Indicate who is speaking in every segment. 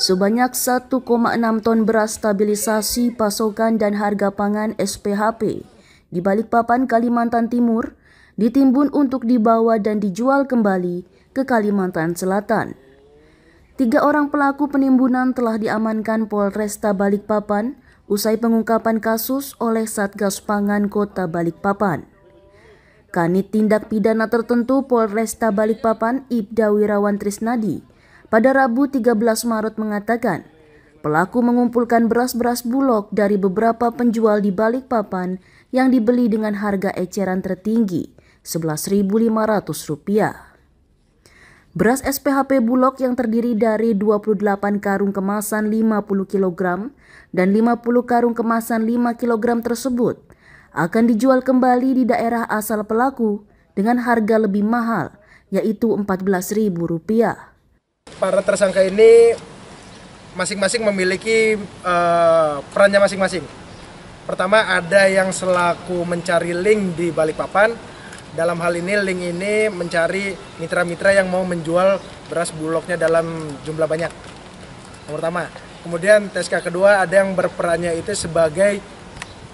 Speaker 1: Sebanyak 1,6 ton beras stabilisasi pasokan dan harga pangan SPHP di Balikpapan, Kalimantan Timur ditimbun untuk dibawa dan dijual kembali ke Kalimantan Selatan. Tiga orang pelaku penimbunan telah diamankan Polresta Balikpapan usai pengungkapan kasus oleh Satgas Pangan Kota Balikpapan. Kanit Tindak Pidana Tertentu Polresta Balikpapan Ibda Wirawan Trisnadi pada Rabu 13 Maret mengatakan pelaku mengumpulkan beras-beras bulog dari beberapa penjual di Balikpapan yang dibeli dengan harga eceran tertinggi Rp11.500. Beras SPHP Bulog yang terdiri dari 28 karung kemasan 50 kg dan 50 karung kemasan 5 kg tersebut akan dijual kembali di daerah asal pelaku dengan harga lebih mahal, yaitu Rp14.000.
Speaker 2: Para tersangka ini masing-masing memiliki uh, perannya masing-masing. Pertama ada yang selaku mencari link di Balikpapan. Dalam hal ini link ini mencari mitra-mitra yang mau menjual beras bulognya dalam jumlah banyak. Yang pertama. Kemudian TSK kedua ada yang berperannya itu sebagai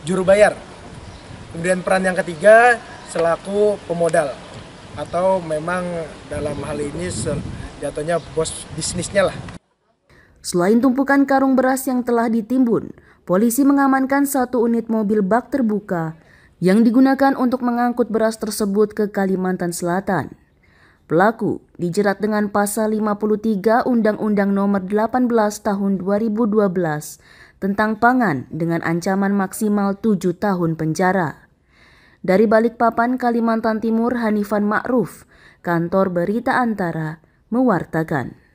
Speaker 2: juru bayar Kemudian peran yang ketiga selaku pemodal atau memang dalam hal ini jatuhnya bos bisnisnya lah.
Speaker 1: Selain tumpukan karung beras yang telah ditimbun, polisi mengamankan satu unit mobil bak terbuka yang digunakan untuk mengangkut beras tersebut ke Kalimantan Selatan. Pelaku dijerat dengan pasal 53 Undang-Undang Nomor 18 Tahun 2012 tentang pangan dengan ancaman maksimal tujuh tahun penjara. Dari Balikpapan, Kalimantan Timur, Hanifan Ma'ruf, kantor berita antara, mewartakan.